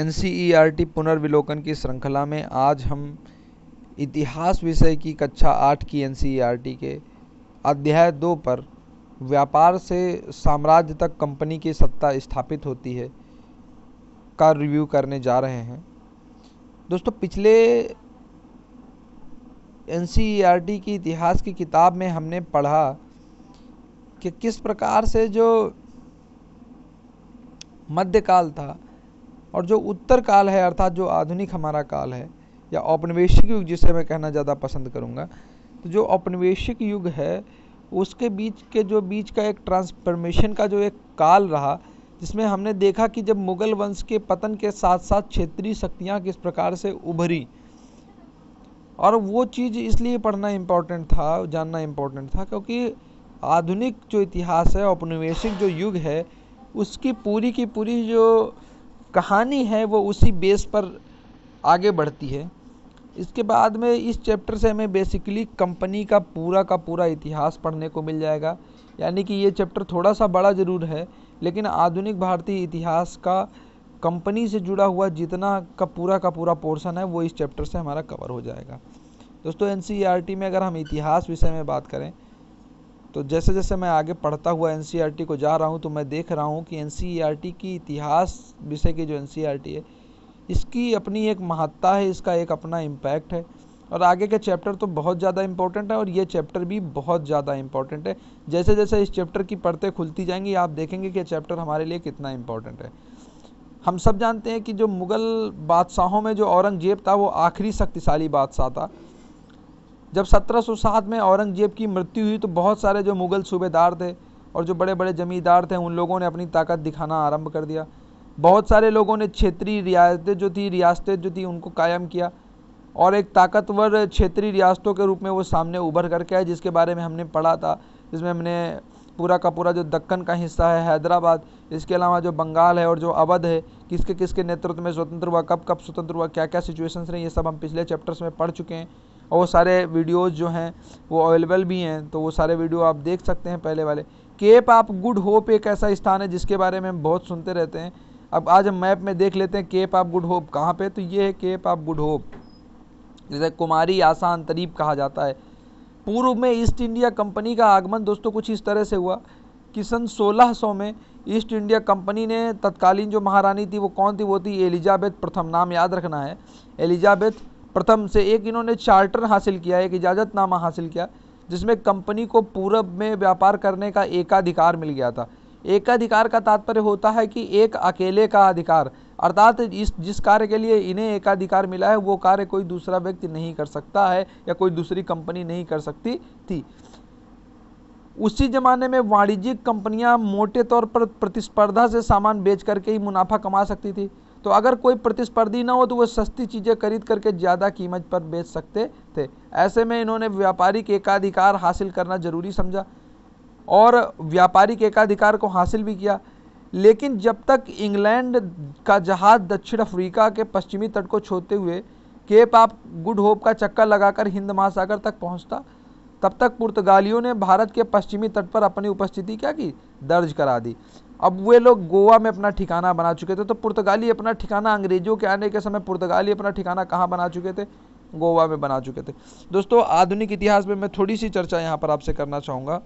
N e पुनर्विलोकन की श्रृंखला में आज हम इतिहास विषय की कक्षा आठ की एन e के अध्याय दो पर व्यापार से साम्राज्य तक कंपनी की सत्ता स्थापित होती है का रिव्यू करने जा रहे हैं दोस्तों पिछले एन e की इतिहास की किताब में हमने पढ़ा कि किस प्रकार से जो मध्यकाल था और जो उत्तर काल है अर्थात जो आधुनिक हमारा काल है या औपनिवेशिक युग जिसे मैं कहना ज़्यादा पसंद करूँगा तो जो औपनिवेशिक युग है उसके बीच के जो बीच का एक ट्रांसफॉर्मेशन का जो एक काल रहा जिसमें हमने देखा कि जब मुगल वंश के पतन के साथ साथ क्षेत्रीय शक्तियाँ किस प्रकार से उभरी और वो चीज़ इसलिए पढ़ना इम्पॉर्टेंट था जानना इम्पोर्टेंट था क्योंकि आधुनिक जो इतिहास है औपनिवेशिक जो युग है उसकी पूरी की पूरी जो कहानी है वो उसी बेस पर आगे बढ़ती है इसके बाद में इस चैप्टर से हमें बेसिकली कंपनी का पूरा का पूरा इतिहास पढ़ने को मिल जाएगा यानी कि ये चैप्टर थोड़ा सा बड़ा ज़रूर है लेकिन आधुनिक भारतीय इतिहास का कंपनी से जुड़ा हुआ जितना का पूरा का पूरा पोर्शन है वो इस चैप्टर से हमारा कवर हो जाएगा दोस्तों एन e में अगर हम इतिहास विषय में बात करें तो जैसे जैसे मैं आगे पढ़ता हुआ एन e को जा रहा हूँ तो मैं देख रहा हूँ कि एन e की इतिहास विषय की जो एन e है इसकी अपनी एक महत्ता है इसका एक अपना इम्पैक्ट है और आगे के चैप्टर तो बहुत ज़्यादा इम्पोर्टेंट है और ये चैप्टर भी बहुत ज़्यादा इम्पोर्टेंट है जैसे जैसे इस चैप्टर की परतें खुलती जाएंगी आप देखेंगे कि चैप्टर हमारे लिए कितना इम्पोर्टेंट है हम सब जानते हैं कि जो मुग़ल बादशाहों में जो औरंगज़ेब था वो आखिरी शक्तिशाली बादशाह था जब 1707 में औरंगजेब की मृत्यु हुई तो बहुत सारे जो मुग़ल सूबेदार थे और जो बड़े बड़े जमींदार थे उन लोगों ने अपनी ताकत दिखाना आरंभ कर दिया बहुत सारे लोगों ने क्षेत्रीय रियासतें जो थी रियासतें जो थी उनको कायम किया और एक ताकतवर क्षेत्रीय रियासतों के रूप में वो सामने उभर करके आए जिसके बारे में हमने पढ़ा था जिसमें हमने पूरा का पूरा जो दक्कन का हिस्सा है हैदराबाद इसके अलावा जो बंगाल है और जो अवध है किसके किसके नेतृत्व में स्वतंत्र हुआ कब कब स्वतंत्र हुआ क्या क्या सिचुएशंस रही ये सब हम पिछले चैप्टर्स में पढ़ चुके हैं और वो सारे वीडियोज़ जो हैं वो अवेलेबल भी हैं तो वो सारे वीडियो आप देख सकते हैं पहले वाले केप आप गुड होप एक ऐसा स्थान है जिसके बारे में हम बहुत सुनते रहते हैं अब आज हम मैप में देख लेते हैं केप आप गुड होप कहाँ पे तो ये है केप आप गुड होप जिसे कुमारी आसान तरीब कहा जाता है पूर्व में ईस्ट इंडिया कंपनी का आगमन दोस्तों कुछ इस तरह से हुआ कि सन 1600 में ईस्ट इंडिया कंपनी ने तत्कालीन जो महारानी थी वो कौन थी वो थी एलिजाबेथ प्रथम नाम याद रखना है एलिजाबेथ प्रथम से एक इन्होंने चार्टर हासिल किया एक इजाज़तनामा हासिल किया जिसमें कंपनी को पूरब में व्यापार करने का एकाधिकार मिल गया था एकाधिकार का तात्पर्य होता है कि एक अकेले का अधिकार अर्थात इस जिस कार्य के लिए इन्हें एकाधिकार मिला है वो कार्य कोई दूसरा व्यक्ति नहीं कर सकता है या कोई दूसरी कंपनी नहीं कर सकती थी उसी ज़माने में वाणिज्यिक कंपनियां मोटे तौर पर प्रतिस्पर्धा से सामान बेच करके ही मुनाफा कमा सकती थी तो अगर कोई प्रतिस्पर्धी ना हो तो वो सस्ती चीज़ें खरीद करके ज़्यादा कीमत पर बेच सकते थे ऐसे में इन्होंने व्यापारिक एकाधिकार हासिल करना ज़रूरी समझा और व्यापारिक एकाधिकार को हासिल भी किया लेकिन जब तक इंग्लैंड का जहाज़ दक्षिण अफ्रीका के पश्चिमी तट को छोड़ते हुए केप आप गुड होप का चक्कर लगाकर हिंद महासागर तक पहुंचता तब तक पुर्तगालियों ने भारत के पश्चिमी तट पर अपनी उपस्थिति क्या की दर्ज करा दी अब वे लोग गोवा में अपना ठिकाना बना चुके थे तो पुर्तगाली अपना ठिकाना अंग्रेज़ों के आने के समय पुर्तगाली अपना ठिकाना कहाँ बना चुके थे गोवा में बना चुके थे दोस्तों आधुनिक इतिहास में मैं थोड़ी सी चर्चा यहाँ पर आपसे करना चाहूँगा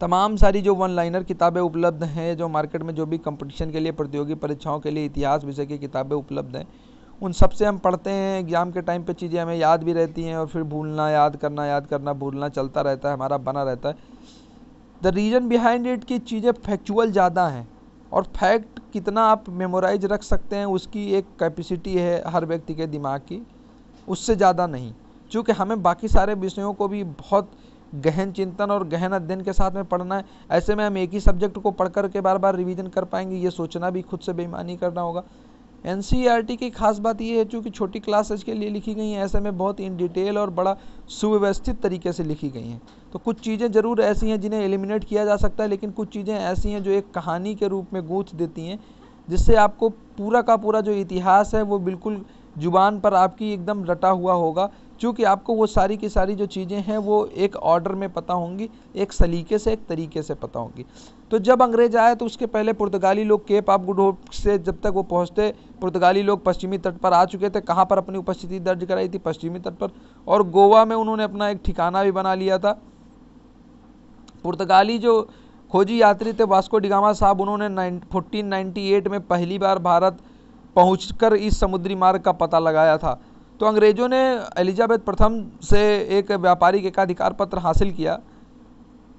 तमाम सारी जो वन लाइनर किताबें उपलब्ध हैं जो मार्केट में जो भी कंपटीशन के लिए प्रतियोगी परीक्षाओं के लिए इतिहास विषय की किताबें उपलब्ध हैं उन सबसे हम पढ़ते हैं एग्ज़ाम के टाइम पे चीज़ें हमें याद भी रहती हैं और फिर भूलना याद करना याद करना भूलना चलता रहता है हमारा बना रहता है द रीज़न बिहाइंड इट की चीज़ें फैक्चुअल ज़्यादा हैं और फैक्ट कितना आप मेमोराइज रख सकते हैं उसकी एक कैपेसिटी है हर व्यक्ति के दिमाग की उससे ज़्यादा नहीं क्योंकि हमें बाकी सारे विषयों को भी बहुत गहन चिंतन और गहन अध्ययन के साथ में पढ़ना है ऐसे में हम एक ही सब्जेक्ट को पढ़ कर के बार बार रिवीजन कर पाएंगे ये सोचना भी खुद से बेईमानी करना होगा एन e की खास बात यह है चूँकि छोटी क्लासेज के लिए लिखी गई हैं ऐसे में बहुत इन डिटेल और बड़ा सुव्यवस्थित तरीके से लिखी गई हैं तो कुछ चीज़ें ज़रूर ऐसी हैं जिन्हें एलिमिनेट किया जा सकता है लेकिन कुछ चीज़ें ऐसी हैं जो एक कहानी के रूप में गूँथ देती हैं जिससे आपको पूरा का पूरा जो इतिहास है वो बिल्कुल ज़ुबान पर आपकी एकदम रटा हुआ होगा चूँकि आपको वो सारी की सारी जो चीज़ें हैं वो एक ऑर्डर में पता होंगी एक सलीके से एक तरीके से पता होंगी तो जब अंग्रेज आए तो उसके पहले पुर्तगाली लोग केप आप गुड होप से जब तक वो पहुँचते पुर्तगाली लोग पश्चिमी तट पर आ चुके थे कहाँ पर अपनी उपस्थिति दर्ज कराई थी पश्चिमी तट पर और गोवा में उन्होंने अपना एक ठिकाना भी बना लिया था पुर्तगाली जो खोजी यात्री थे वास्को डिगामा साहब उन्होंने फोर्टीन में पहली बार भारत पहुँच इस समुद्री मार्ग का पता लगाया था तो अंग्रेज़ों ने एलिजाबेथ प्रथम से एक व्यापारी के एकाधिकार पत्र हासिल किया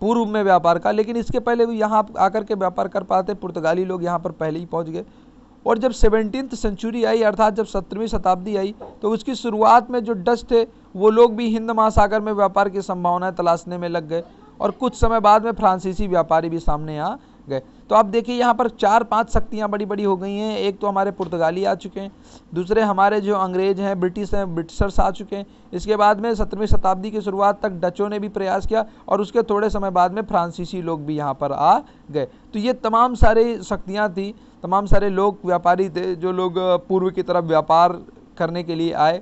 पूर्व में व्यापार का लेकिन इसके पहले भी यहाँ आकर के व्यापार कर पाते पुर्तगाली लोग यहाँ पर पहले ही पहुँच गए और जब सेवनटीन सेंचुरी आई अर्थात जब सत्रहवीं शताब्दी आई तो उसकी शुरुआत में जो डच थे वो लोग भी हिंद महासागर में व्यापार की संभावनाएं तलाशने में लग गए और कुछ समय बाद में फ्रांसीसी व्यापारी भी सामने यहाँ गए तो आप देखिए यहाँ पर चार पांच शक्तियाँ बड़ी बड़ी हो गई हैं एक तो हमारे पुर्तगाली आ चुके हैं दूसरे हमारे जो अंग्रेज हैं ब्रिटिश हैं ब्रिटिशर्स आ चुके हैं इसके बाद में सत्रहवीं शताब्दी की शुरुआत तक डचों ने भी प्रयास किया और उसके थोड़े समय बाद में फ्रांसीसी लोग भी यहाँ पर आ गए तो ये तमाम सारी शक्तियाँ थी तमाम सारे लोग व्यापारी थे जो लोग पूर्व की तरफ व्यापार करने के लिए आए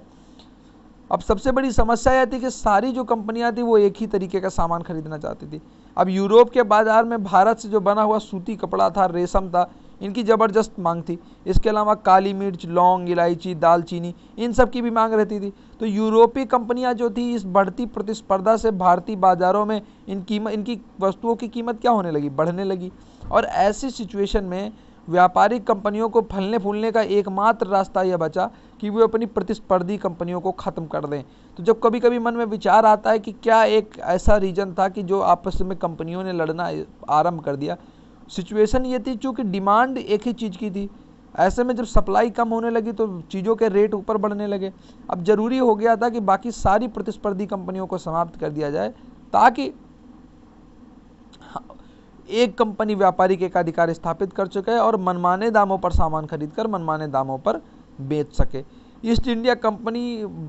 अब सबसे बड़ी समस्या यह थी कि सारी जो कंपनियाँ थी वो एक ही तरीके का सामान खरीदना चाहती थी अब यूरोप के बाज़ार में भारत से जो बना हुआ सूती कपड़ा था रेशम था इनकी ज़बरदस्त मांग थी इसके अलावा काली मिर्च लौंग इलायची दालचीनी इन सब की भी मांग रहती थी तो यूरोपीय कंपनियां जो थी इस बढ़ती प्रतिस्पर्धा से भारतीय बाज़ारों में इन कीमत इनकी वस्तुओं की कीमत क्या होने लगी बढ़ने लगी और ऐसी सिचुएशन में व्यापारिक कंपनियों को फलने फूलने का एकमात्र रास्ता यह बचा कि वे अपनी प्रतिस्पर्धी कंपनियों को ख़त्म कर दें तो जब कभी कभी मन में विचार आता है कि क्या एक ऐसा रीजन था कि जो आपस में कंपनियों ने लड़ना आरम्भ कर दिया सिचुएशन ये थी चूँकि डिमांड एक ही चीज़ की थी ऐसे में जब सप्लाई कम होने लगी तो चीज़ों के रेट ऊपर बढ़ने लगे अब ज़रूरी हो गया था कि बाकी सारी प्रतिस्पर्धी कंपनियों को समाप्त कर दिया जाए ताकि एक कंपनी व्यापारी के एकाधिकार स्थापित कर चुके हैं और मनमाने दामों पर सामान खरीदकर मनमाने दामों पर बेच सके ईस्ट इंडिया कंपनी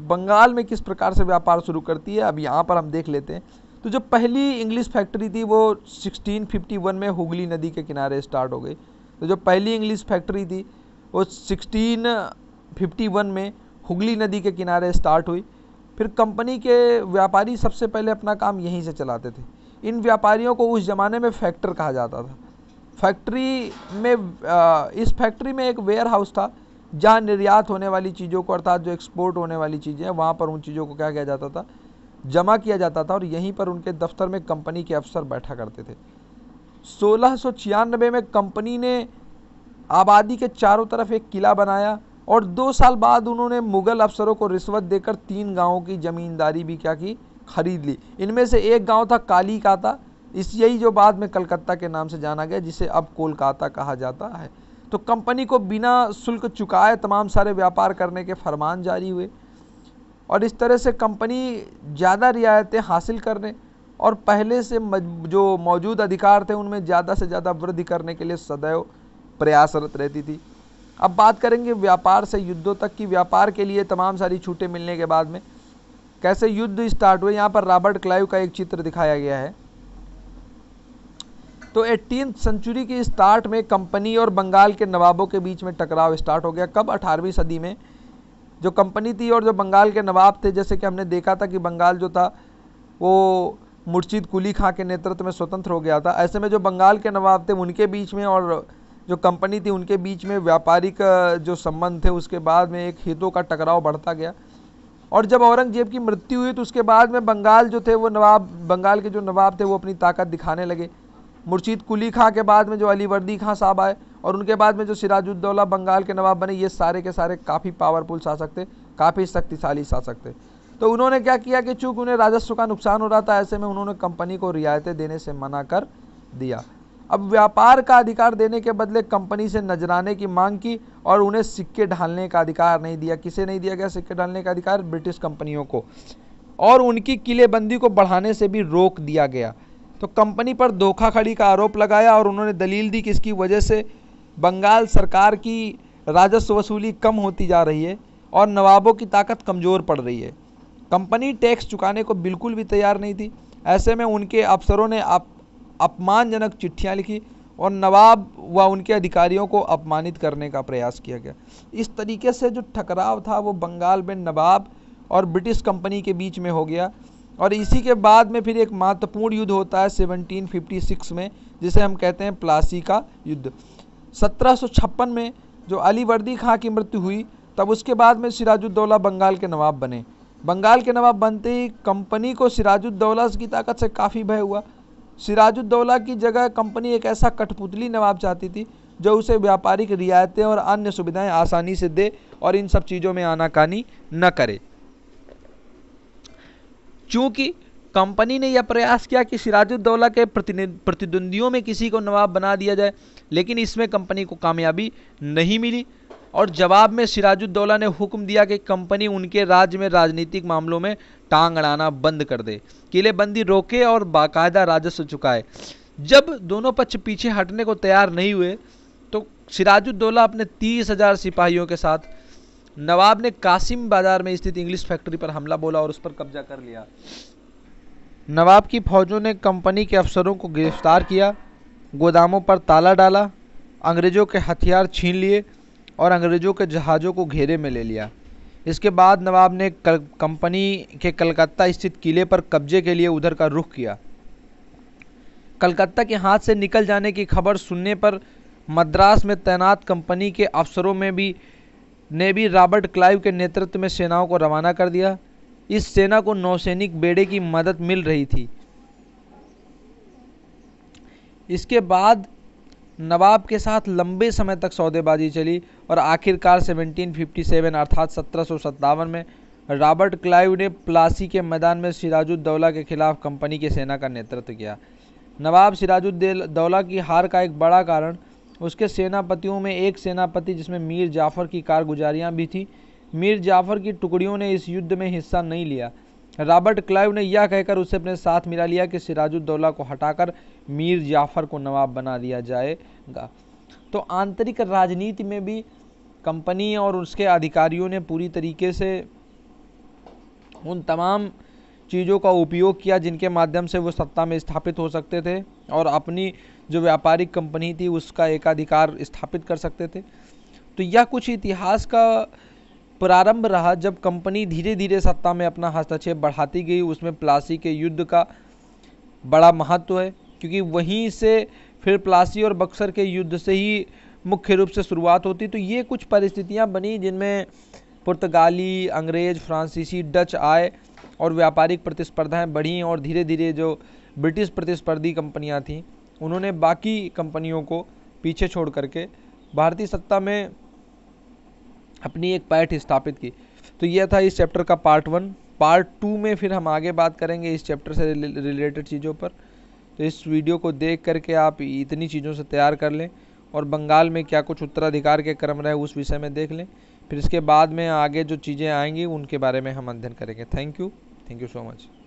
बंगाल में किस प्रकार से व्यापार शुरू करती है अब यहाँ पर हम देख लेते हैं तो जो पहली इंग्लिश फैक्ट्री थी वो 1651 में हुगली नदी के किनारे स्टार्ट हो गई तो जो पहली इंग्लिश फैक्ट्री थी वो 1651 में हुगली नदी के किनारे स्टार्ट हुई फिर कंपनी के व्यापारी सबसे पहले अपना काम यहीं से चलाते थे इन व्यापारियों को उस ज़माने में फैक्टर कहा जाता था फैक्ट्री में इस फैक्ट्री में एक वेयर हाउस था जहाँ निर्यात होने वाली चीज़ों को अर्थात जो एक्सपोर्ट होने वाली चीज़ें हैं वहाँ पर उन चीज़ों को क्या किया जाता था जमा किया जाता था और यहीं पर उनके दफ्तर में कंपनी के अफसर बैठा करते थे सोलह में कंपनी ने आबादी के चारों तरफ एक किला बनाया और दो साल बाद उन्होंने मुगल अफसरों को रिश्वत देकर तीन गांवों की ज़मींदारी भी क्या की खरीद ली इनमें से एक गांव था काली काता इस यही जो बाद में कलकत्ता के नाम से जाना गया जिसे अब कोलकाता कहा जाता है तो कंपनी को बिना शुल्क चुकाए तमाम सारे व्यापार करने के फरमान जारी हुए और इस तरह से कंपनी ज़्यादा रियायतें हासिल करने और पहले से जो मौजूद अधिकार थे उनमें ज़्यादा से ज़्यादा वृद्धि करने के लिए सदैव प्रयासरत रहती थी अब बात करेंगे व्यापार से युद्धों तक की व्यापार के लिए तमाम सारी छूटें मिलने के बाद में कैसे युद्ध स्टार्ट हुए यहाँ पर रॉबर्ट क्लाइव का एक चित्र दिखाया गया है तो एटीन सेंचुरी के स्टार्ट में कंपनी और बंगाल के नवाबों के बीच में टकराव स्टार्ट हो गया कब अठारहवीं सदी में जो कंपनी थी और जो बंगाल के नवाब थे जैसे कि हमने देखा था कि बंगाल जो था वो मुर्शीद कुली खां के नेतृत्व में स्वतंत्र हो गया था ऐसे में जो बंगाल के नवाब थे उनके बीच में और जो कंपनी थी उनके बीच में व्यापारिक जो संबंध थे उसके बाद में एक हितों का टकराव बढ़ता गया और जब औरंगजेब की मृत्यु हुई तो उसके बाद में बंगाल जो थे वो नवाब बंगाल के जो नवाब थे वो अपनी ताकत दिखाने लगे मुर्शीद कुली खां के बाद में जो अलीवर्दी खां साहब आए और उनके बाद में जो सिराजुद्दौला बंगाल के नवाब बने ये सारे के सारे काफ़ी पावरफुल शासक थे काफ़ी शक्तिशाली शासक थे तो उन्होंने क्या किया कि चूँकि उन्हें राजस्व का नुकसान हो रहा था ऐसे में उन्होंने कंपनी को रियायतें देने से मना कर दिया अब व्यापार का अधिकार देने के बदले कंपनी से नजराने की मांग की और उन्हें सिक्के ढालने का अधिकार नहीं दिया किसे नहीं दिया गया सिक्के ढालने का अधिकार ब्रिटिश कंपनियों को और उनकी किलेबंदी को बढ़ाने से भी रोक दिया गया तो कंपनी पर धोखाखड़ी का आरोप लगाया और उन्होंने दलील दी कि इसकी वजह से बंगाल सरकार की राजस्व वसूली कम होती जा रही है और नवाबों की ताकत कमज़ोर पड़ रही है कंपनी टैक्स चुकाने को बिल्कुल भी तैयार नहीं थी ऐसे में उनके अफसरों ने आप अपमानजनक चिट्ठियाँ लिखी और नवाब व उनके अधिकारियों को अपमानित करने का प्रयास किया गया इस तरीके से जो टकराव था वो बंगाल में नवाब और ब्रिटिश कंपनी के बीच में हो गया और इसी के बाद में फिर एक महत्वपूर्ण युद्ध होता है 1756 में जिसे हम कहते हैं प्लासी का युद्ध 1756 में जो अली वर्दी खां की मृत्यु हुई तब उसके बाद में सिराजुद्दौला बंगाल के नवाब बने बंगाल के नवाब बनते ही कंपनी को सिराजुद्दौला की ताकत से काफ़ी भय हुआ सिराजुद्दौला की जगह कंपनी एक ऐसा कठपुतली नवाब चाहती थी जो उसे व्यापारिक रियायतें और अन्य सुविधाएं आसानी से दे और इन सब चीज़ों में आनाकानी न करे चूँकि कंपनी ने यह प्रयास किया कि सिराजुद्दौला के प्रतिद्वंदियों में किसी को नवाब बना दिया जाए लेकिन इसमें कंपनी को कामयाबी नहीं मिली और जवाब में सिराजुद्दौला ने हुक्म दिया कि कंपनी उनके राज्य में राजनीतिक मामलों में टांग अड़ाना बंद कर दे किलेबंदी रोके और बाकायदा राजस्व चुकाए जब दोनों पक्ष पीछे हटने को तैयार नहीं हुए तो सिराजुद्दौला अपने तीस हजार सिपाहियों के साथ नवाब ने कासिम बाजार में स्थित इंग्लिश फैक्ट्री पर हमला बोला और उस पर कब्जा कर लिया नवाब की फौजों ने कंपनी के अफसरों को गिरफ्तार किया गोदामों पर ताला डाला अंग्रेज़ों के हथियार छीन लिए और अंग्रेज़ों के जहाज़ों को घेरे में ले लिया इसके बाद नवाब ने कंपनी के कलकत्ता स्थित किले पर कब्जे के लिए उधर का रुख किया कलकत्ता के हाथ से निकल जाने की खबर सुनने पर मद्रास में तैनात कंपनी के अफसरों में भी ने भी रॉबर्ट क्लाइव के नेतृत्व में सेनाओं को रवाना कर दिया इस सेना को नौसैनिक बेड़े की मदद मिल रही थी इसके बाद नवाब के साथ लंबे समय तक सौदेबाजी चली और आखिरकार 1757 अर्थात सत्रह में रॉबर्ट क्लाइव ने प्लासी के मैदान में सिराजुद्दौला के खिलाफ कंपनी की सेना का नेतृत्व किया नवाब सिराजुद्दौला की हार का एक बड़ा कारण उसके सेनापतियों में एक सेनापति जिसमें मीर जाफ़र की कारगुजारियाँ भी थीं मीर जाफ़र की टुकड़ियों ने इस युद्ध में हिस्सा नहीं लिया रॉबर्ट क्लाइव ने यह कहकर उसे अपने साथ मिला लिया कि सिराजुद्दौला को हटाकर मीर जाफ़र को नवाब बना दिया जाएगा तो आंतरिक राजनीति में भी कंपनी और उसके अधिकारियों ने पूरी तरीके से उन तमाम चीज़ों का उपयोग किया जिनके माध्यम से वो सत्ता में स्थापित हो सकते थे और अपनी जो व्यापारिक कंपनी थी उसका एकाधिकार स्थापित कर सकते थे तो यह कुछ इतिहास का प्रारंभ रहा जब कंपनी धीरे धीरे सत्ता में अपना हस्तक्षेप बढ़ाती गई उसमें प्लासी के युद्ध का बड़ा महत्व है क्योंकि वहीं से फिर प्लासी और बक्सर के युद्ध से ही मुख्य रूप से शुरुआत होती तो ये कुछ परिस्थितियाँ बनी जिनमें पुर्तगाली अंग्रेज फ्रांसीसी डच आए और व्यापारिक प्रतिस्पर्धाएँ बढ़ीं और धीरे धीरे जो ब्रिटिश प्रतिस्पर्धी कंपनियाँ थीं उन्होंने बाकी कंपनियों को पीछे छोड़ करके भारतीय सत्ता में अपनी एक पैठ स्थापित की तो यह था इस चैप्टर का पार्ट वन पार्ट टू में फिर हम आगे बात करेंगे इस चैप्टर से रिलेटेड चीज़ों पर तो इस वीडियो को देख करके आप इतनी चीज़ों से तैयार कर लें और बंगाल में क्या कुछ उत्तराधिकार के क्रम रहे उस विषय में देख लें फिर इसके बाद में आगे जो चीज़ें आएंगी उनके बारे में हम अध्ययन करेंगे thank you thank you so much